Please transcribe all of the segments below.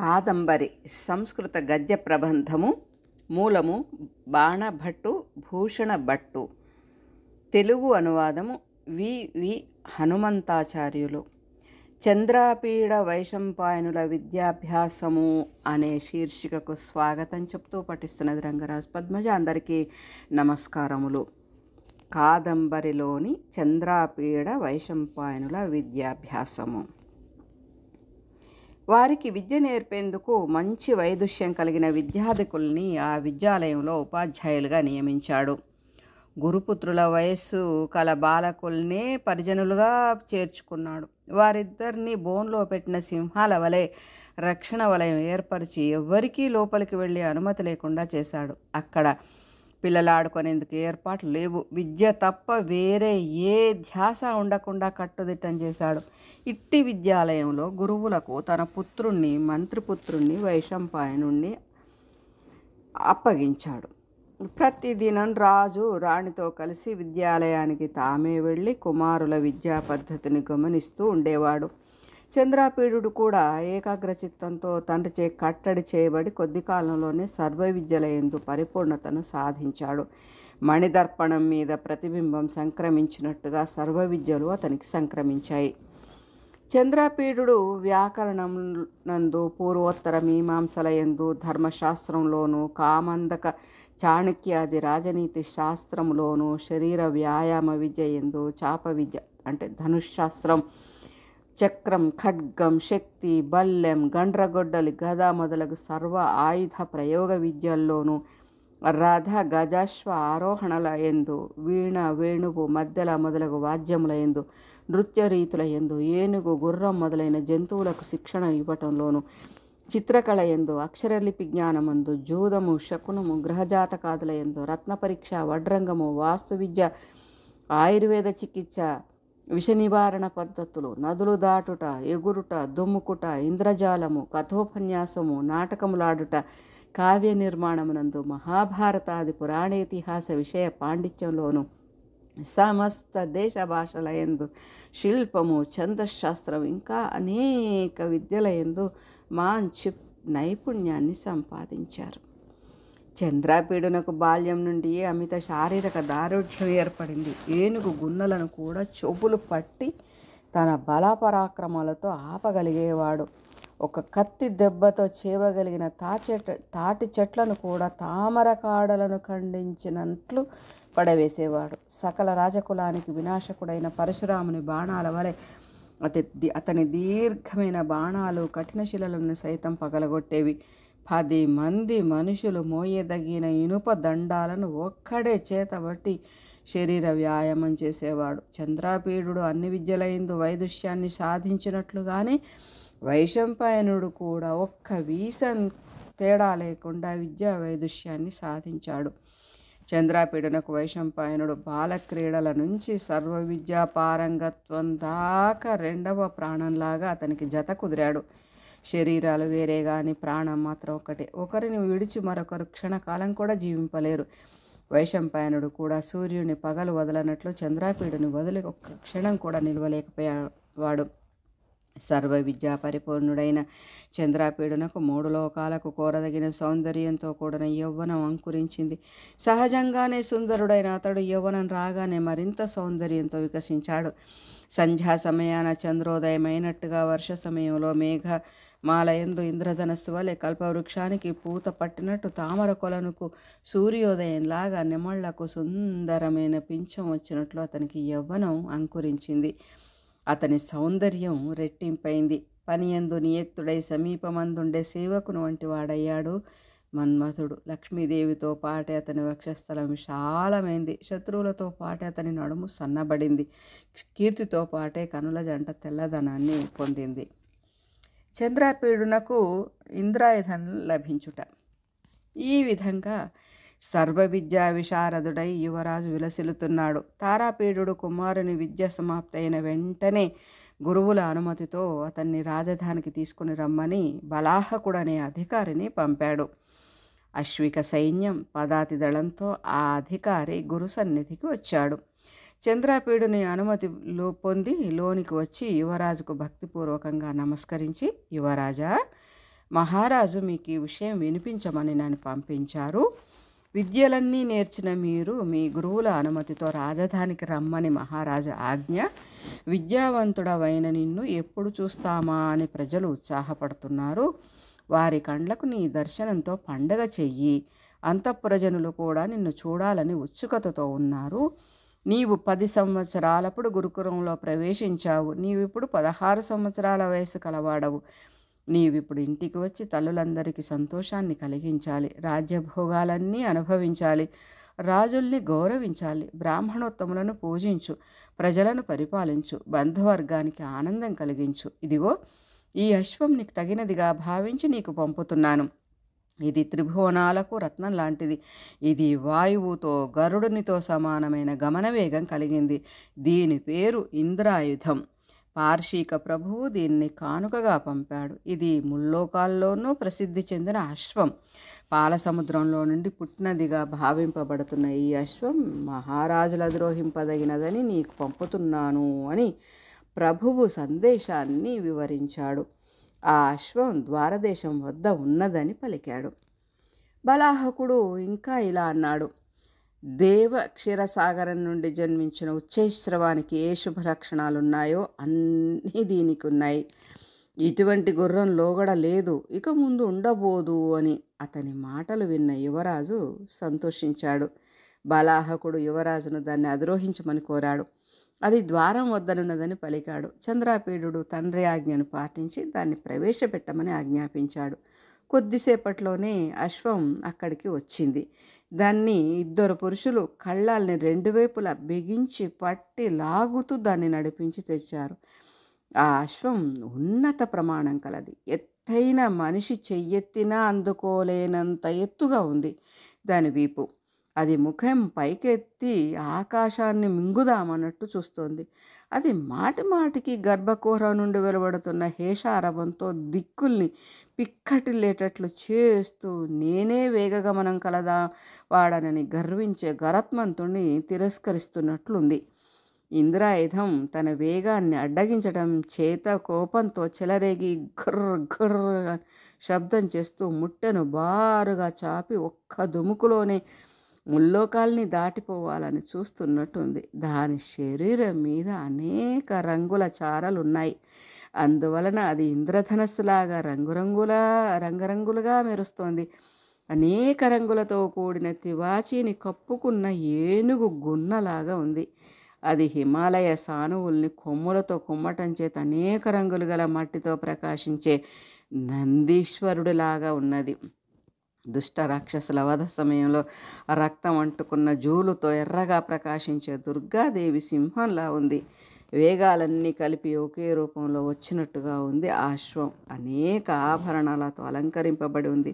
కాదంబరి సంస్కృత గద్య ప్రబంధము మూలము బాణభట్టు భూషణ భట్టు తెలుగు అనువాదము వి వి హనుమంతాచార్యులు చంద్రాపీడ వైశంపాయనుల విద్యాభ్యాసము అనే శీర్షికకు స్వాగతం చెప్తూ పఠిస్తున్నది రంగరాజు పద్మజ అందరికీ నమస్కారములు కాదంబరిలోని చంద్రాపీడ వైశంపాయనుల విద్యాభ్యాసము వారికి విద్య నేర్పేందుకు మంచి వైదుష్యం కలిగిన విద్యాధికుల్ని ఆ విద్యాలయంలో ఉపాధ్యాయులుగా నియమించాడు గురుపుత్రుల వయస్సు కల బాలకుల్నే పరిజనులుగా చేర్చుకున్నాడు వారిద్దరినీ బోన్లో పెట్టిన సింహాల వలె రక్షణ వలయం ఏర్పరిచి ఎవ్వరికీ లోపలికి వెళ్ళే అనుమతి లేకుండా చేశాడు అక్కడ పిల్లలు ఆడుకునేందుకు ఏర్పాట్లు లేవు విద్య తప్ప వేరే ఏ ధ్యాస ఉండకుండా కట్టుదిట్టం చేశాడు ఇట్టి విద్యాలయంలో గురువులకు తన పుత్రుణ్ణి మంత్రిపుత్రుణ్ణి వైశంపాయనుణ్ణి అప్పగించాడు ప్రతిదినం రాజు రాణితో కలిసి విద్యాలయానికి తామే వెళ్ళి కుమారుల విద్యా పద్ధతిని గమనిస్తూ ఉండేవాడు చంద్రాపీడుడు కూడా ఏకాగ్రచిత్తంతో తండ్రి చే కట్టడి చేయబడి కొద్ది కాలంలోనే సర్వ విద్యలయందు పరిపూర్ణతను సాధించాడు మణిదర్పణం మీద ప్రతిబింబం సంక్రమించినట్టుగా సర్వ విద్యలు అతనికి సంక్రమించాయి వ్యాకరణం నందు పూర్వోత్తర మీమాంసలయందు ధర్మశాస్త్రంలోనూ కామందక చాణక్యాది రాజనీతి శాస్త్రంలోనూ శరీర వ్యాయామ విద్య ఎందు చాప విద్య అంటే ధనుష్ శాస్త్రం చక్రం ఖడ్గం శక్తి బల్లెం గండ్రగొడ్డలి గద మొదలగు సర్వ ఆయుధ ప్రయోగ విద్యల్లోనూ రాధ గజాశ్వ ఆరోహణల ఎందు వీణ వేణువు మధ్యల మొదలగు వాద్యముల ఎందు నృత్య రీతుల ఎందు ఏనుగు గుర్రం మొదలైన జంతువులకు శిక్షణ ఇవ్వటంలోనూ చిత్రకళ ఎందు అక్షరలిపి జ్ఞానమందు జూదము శకునము గ్రహజాతకాదుల ఎందు రత్న పరీక్ష వడ్రంగము వాస్తు విద్య ఆయుర్వేద చికిత్స విష నివారణ పద్ధతులు నదులు దాటుట ఎగురుట దుమ్ముకుట ఇంద్రజాలము కథోపన్యాసము నాటకములాడుట కావ్య నిర్మాణమునందు మహాభారతాది పురాణేతిహాస విషయ పాండిత్యంలోను సమస్త దేశ భాషల ఎందు శిల్పము ఛందశాస్త్రం ఇంకా అనేక విద్యల ఎందు మాంచి నైపుణ్యాన్ని సంపాదించారు చంద్రపీడునకు బాల్యం నుండి అమిత శారీరక దారుఢ్యం ఏర్పడింది ఏనుగు గున్నలను కూడా చెబులు పట్టి తన బలపరాక్రమాలతో ఆపగలిగేవాడు ఒక కత్తి దెబ్బతో చేయగలిగిన తాచెట్ తాటి చెట్లను కూడా తామర కాడలను ఖండించినట్లు పడవేసేవాడు సకల రాజకులానికి వినాశకుడైన పరశురాముని బాణాల వలె అతి అతని దీర్ఘమైన బాణాలు కఠిన శిలలను సైతం పగలగొట్టేవి పది మంది మనుషులు మోయదగిన ఇనుప దండాలను ఒక్కడే చేతబట్టి శరీర వ్యాయామం చేసేవాడు చంద్రాపీడు అన్ని విద్యలైందు వైదుష్యాన్ని సాధించినట్లుగానే వైశంపాయనుడు కూడా ఒక్క వీసన్ తేడా లేకుండా విద్యా వైదుష్యాన్ని సాధించాడు చంద్రాపీడనకు వైశంపాయనుడు బాలక్రీడల నుంచి సర్వ విద్యా పారంగత్వం దాకా రెండవ ప్రాణంలాగా అతనికి జత కుదిరాడు శరీరాలు వేరే కానీ ప్రాణం మాత్రం ఒకటే ఒకరిని విడిచి మరొకరు క్షణకాలం కూడా జీవింపలేరు వైశంపాయనుడు కూడా సూర్యుని పగలు వదలనట్లు చంద్రాపీడుని వదిలి ఒక్క క్షణం కూడా నిలవలేకపోయావాడు సర్వ విద్యా పరిపూర్ణుడైన చంద్రాపీడునకు మూడు లోకాలకు కోరదగిన సౌందర్యంతో కూడిన యౌవనం అంకురించింది సహజంగానే సుందరుడైన అతడు యౌవనం రాగానే మరింత సౌందర్యంతో వికసించాడు సంధ్యా సమయాన చంద్రోదయమైనట్టుగా వర్ష సమయంలో మేఘ మాలయందు ఇంద్రధనస్సు వలె కల్పవృక్షానికి పూత పట్టినట్టు తామర కొలనుకు సూర్యోదయంలాగా నిమళ్లకు సుందరమైన పింఛం వచ్చినట్లు అతనికి యవ్వనం అంకురించింది అతని సౌందర్యం రెట్టింపైంది పనియందు నియక్తుడై సమీపమందుండే సేవకును వంటి వాడయ్యాడు మన్మథుడు లక్ష్మీదేవితో పాటే అతని వక్షస్థలం విశాలమైంది శత్రువులతో పాటే అతని నడుము సన్నబడింది కీర్తితో పాటే కనుల జంట తెల్లదనాన్ని పొందింది చంద్రాపీడునకు ఇంద్రాయుధం లభించుట ఈ విధంగా సర్వ విద్యా విశారదుడై యువరాజు విలసిల్లుతున్నాడు తారాపీడు కుమారుని విద్య సమాప్తైన వెంటనే గురువుల అనుమతితో అతన్ని రాజధానికి తీసుకుని రమ్మని అనే అధికారిని పంపాడు అశ్విక సైన్యం పదాతి దళంతో ఆ అధికారి గురు సన్నిధికి వచ్చాడు చంద్రాపీడుని లో పొంది లోనికి వచ్చి యువరాజుకు భక్తిపూర్వకంగా నమస్కరించి యువరాజా మహారాజు మీకు ఈ విషయం వినిపించమని నన్ను పంపించారు విద్యలన్నీ నేర్చిన మీరు మీ గురువుల అనుమతితో రాజధానికి రమ్మని మహారాజు ఆజ్ఞ విద్యావంతుడవైన నిన్ను ఎప్పుడు చూస్తామా అని ప్రజలు ఉత్సాహపడుతున్నారు వారి కండ్లకు నీ దర్శనంతో పండగ చెయ్యి అంతఃపురజనులు కూడా నిన్ను చూడాలని ఉత్సుకతతో ఉన్నారు నీవు పది సంవత్సరాలప్పుడు గురుకులంలో ప్రవేశించావు నీవిప్పుడు పదహారు సంవత్సరాల వయసు కలవాడవు నీవిప్పుడు ఇంటికి వచ్చి తల్లులందరికీ సంతోషాన్ని కలిగించాలి రాజ్యభోగాలన్నీ అనుభవించాలి రాజుల్ని గౌరవించాలి బ్రాహ్మణోత్తములను పూజించు ప్రజలను పరిపాలించు బంధువర్గానికి ఆనందం కలిగించు ఇదిగో ఈ అశ్వం నీకు తగినదిగా భావించి నీకు పంపుతున్నాను ఇది త్రిభువనాలకు రత్నం లాంటిది ఇది వాయువుతో గరుడునితో సమానమైన గమనవేగం కలిగింది దీని పేరు ఇంద్రాయుధం పార్షిక ప్రభువు దీన్ని కానుకగా పంపాడు ఇది ముల్లోకాల్లోనూ ప్రసిద్ధి చెందిన అశ్వం పాలసముద్రంలో నుండి పుట్టినదిగా భావింపబడుతున్న ఈ అశ్వం మహారాజుల ద్రోహింపదగినదని నీకు పంపుతున్నాను అని ప్రభువు సందేశాన్ని వివరించాడు ఆ అశ్వం ద్వారదేశం వద్ద ఉన్నదని పలికాడు బలాహకుడు ఇంకా ఇలా అన్నాడు దేవ క్షీరసాగరం నుండి జన్మించిన ఉచ్చైశ్రవానికి ఏ శుభ లక్షణాలున్నాయో అన్నీ దీనికి ఉన్నాయి ఇటువంటి గుర్రం లోగడ లేదు ఇక ముందు ఉండబోదు అని అతని మాటలు విన్న యువరాజు సంతోషించాడు బలాహకుడు యువరాజును దాన్ని అధిరోహించమని కోరాడు అది ద్వారం వద్దనున్నదని పలికాడు చంద్రాపీడు తండ్రి ఆజ్ఞను పాటించి దాన్ని ప్రవేశపెట్టమని ఆజ్ఞాపించాడు కొద్దిసేపట్లోనే అశ్వం అక్కడికి వచ్చింది దాన్ని ఇద్దరు పురుషులు కళ్ళాల్ని రెండు వైపులా బిగించి పట్టి లాగుతూ దాన్ని నడిపించి తెచ్చారు ఆ అశ్వం ఉన్నత ప్రమాణం కలది ఎత్తైన మనిషి చెయ్యెత్తినా అందుకోలేనంత ఎత్తుగా ఉంది దాని వీపు అది ముఖం పైకెత్తి ఆకాశాన్ని మింగుదామన్నట్టు చూస్తోంది అది మాటి మాటికి గర్భకోర నుండి వెలువడుతున్న హేషారభంతో దిక్కుల్ని పిక్కటిల్లేటట్లు చేస్తూ నేనే వేగగమనం కలదా వాడనని గర్వించే గరత్మంతుణ్ణి తిరస్కరిస్తున్నట్లుంది ఇంద్రాయుధం తన వేగాన్ని అడ్డగించడం చేత కోపంతో చెలరేగి ఘర్ర ఘర్ర శబ్దం చేస్తూ ముట్టెను బారుగా చాపి ఒక్క దుముకులోనే ముల్లోకాల్ని దాటిపోవాలని చూస్తున్నట్టుంది దాని శరీరం మీద అనేక రంగుల చారలు ఉన్నాయి అందువలన అది ఇంద్రధనస్సులాగా రంగురంగుల రంగురంగులుగా మెరుస్తోంది అనేక రంగులతో కూడిన తివాచీని కప్పుకున్న ఏనుగు గున్నలాగా ఉంది అది హిమాలయ సానువుల్ని కొమ్ములతో కుమ్మటం చేత అనేక రంగులు గల మట్టితో ప్రకాశించే నందీశ్వరుడిలాగా ఉన్నది దుష్ట రాక్షసుల వధ సమయంలో రక్తం అంటుకున్న జూలుతో ఎర్రగా ప్రకాశించే దుర్గాదేవి సింహంలా ఉంది వేగాలన్నీ కలిపి ఒకే రూపంలో వచ్చినట్టుగా ఉంది ఆశ్వం అనేక ఆభరణాలతో అలంకరింపబడి ఉంది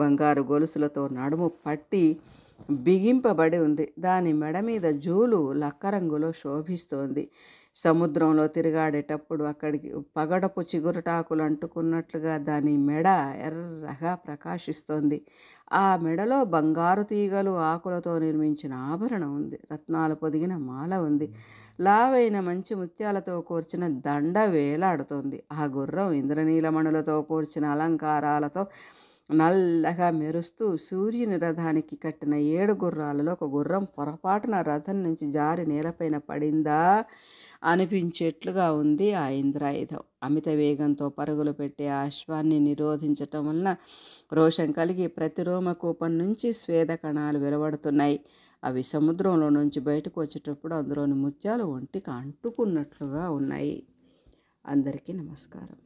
బంగారు గొలుసులతో నడుము పట్టి బిగింపబడి ఉంది దాని మెడ మీద జూలు లక్కరంగులో శోభిస్తోంది సముద్రంలో తిరిగాడేటప్పుడు అక్కడికి పగడపు చిగురుటాకులు అంటుకున్నట్లుగా దాని మెడ ఎర్రగా ప్రకాశిస్తోంది ఆ మెడలో బంగారు తీగలు ఆకులతో నిర్మించిన ఆభరణం ఉంది రత్నాలు పొదిగిన మాల ఉంది లావైన మంచి ముత్యాలతో కూర్చిన దండ వేలాడుతోంది ఆ గుర్రం ఇంద్రనీలమణులతో కూర్చిన అలంకారాలతో నల్లగా మెరుస్తూ సూర్యుని రథానికి కట్టిన ఏడు గుర్రాలలో ఒక గుర్రం పొరపాటున రథం నుంచి జారి నేలపైన పడిందా అనిపించేట్లుగా ఉంది ఆ ఇంద్రాయుధం అమిత వేగంతో పరుగులు పెట్టే అశ్వాన్ని నిరోధించటం వలన రోషం కలిగి ప్రతి రోమకూపం నుంచి స్వేద కణాలు వెలువడుతున్నాయి అవి సముద్రంలో నుంచి బయటకు వచ్చేటప్పుడు అందులోని ముత్యాలు ఒంటికి అంటుకున్నట్లుగా ఉన్నాయి అందరికీ నమస్కారం